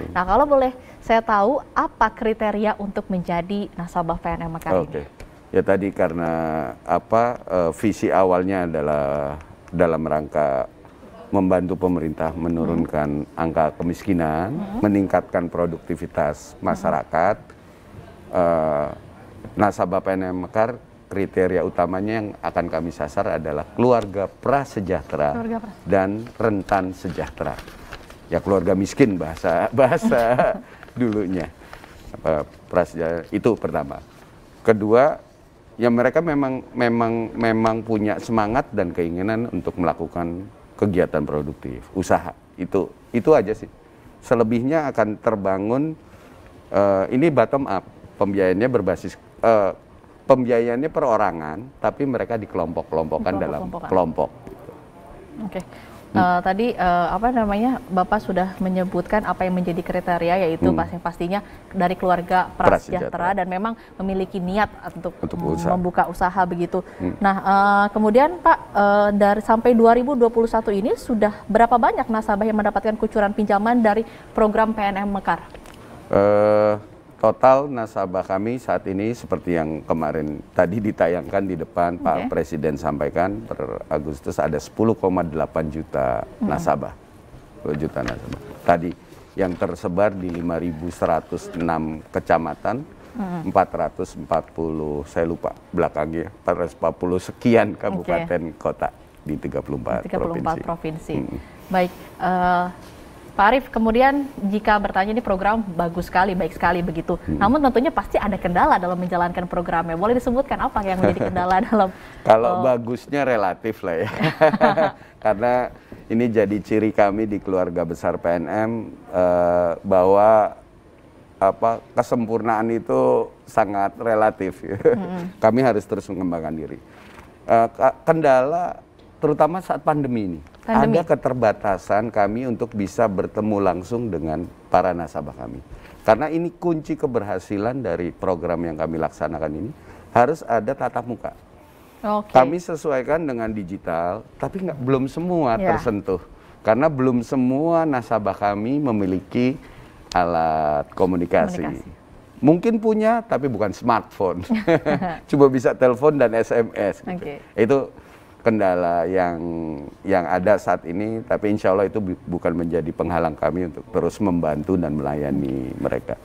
Betul. Nah, kalau boleh saya tahu apa kriteria untuk menjadi nasabah PNM Mekar? Oke. Ya tadi karena apa eh, visi awalnya adalah dalam rangka membantu pemerintah menurunkan hmm. angka kemiskinan, hmm. meningkatkan produktivitas masyarakat. Hmm. Eh, nasabah PNM Mekar kriteria utamanya yang akan kami sasar adalah keluarga prasejahtera, keluarga prasejahtera. dan rentan sejahtera ya keluarga miskin bahasa bahasa dulunya apa prasejarah ya, itu pertama kedua ya mereka memang memang memang punya semangat dan keinginan untuk melakukan kegiatan produktif usaha itu itu aja sih selebihnya akan terbangun uh, ini bottom up pembiayaannya berbasis uh, pembiayaannya perorangan tapi mereka dikelompok-kelompokkan dalam kelompok oke Uh, tadi uh, apa namanya Bapak sudah menyebutkan apa yang menjadi kriteria yaitu hmm. pasti pastinya dari keluarga prasejahtera dan memang memiliki niat untuk, untuk usaha. membuka usaha begitu. Hmm. Nah, uh, kemudian Pak uh, dari sampai 2021 ini sudah berapa banyak nasabah yang mendapatkan kucuran pinjaman dari program PNM Mekar? Uh, total nasabah kami saat ini seperti yang kemarin tadi ditayangkan di depan okay. Pak Presiden sampaikan per Agustus ada 10,8 juta hmm. nasabah. 10 juta nasabah. Tadi yang tersebar di 5.106 kecamatan, hmm. 440 saya lupa belakangnya 440 sekian kabupaten okay. kota di 34, 34 provinsi. provinsi. Hmm. Baik, uh, Pak Arief, kemudian jika bertanya ini program bagus sekali, baik sekali begitu. Hmm. Namun tentunya pasti ada kendala dalam menjalankan programnya. Boleh disebutkan apa yang menjadi kendala dalam? Kalau oh. bagusnya relatif lah ya, karena ini jadi ciri kami di keluarga besar PNM eh, bahwa apa kesempurnaan itu sangat relatif. Hmm. Kami harus terus mengembangkan diri. Eh, kendala terutama saat pandemi ini Pandemi. Ada keterbatasan kami untuk bisa bertemu langsung dengan para nasabah kami. Karena ini kunci keberhasilan dari program yang kami laksanakan ini harus ada tatap muka. Okay. Kami sesuaikan dengan digital, tapi nggak belum semua yeah. tersentuh karena belum semua nasabah kami memiliki alat komunikasi. komunikasi. Mungkin punya tapi bukan smartphone, Coba bisa telepon dan SMS. Gitu. Okay. Itu kendala yang yang ada saat ini, tapi insya Allah itu bukan menjadi penghalang kami untuk terus membantu dan melayani mereka.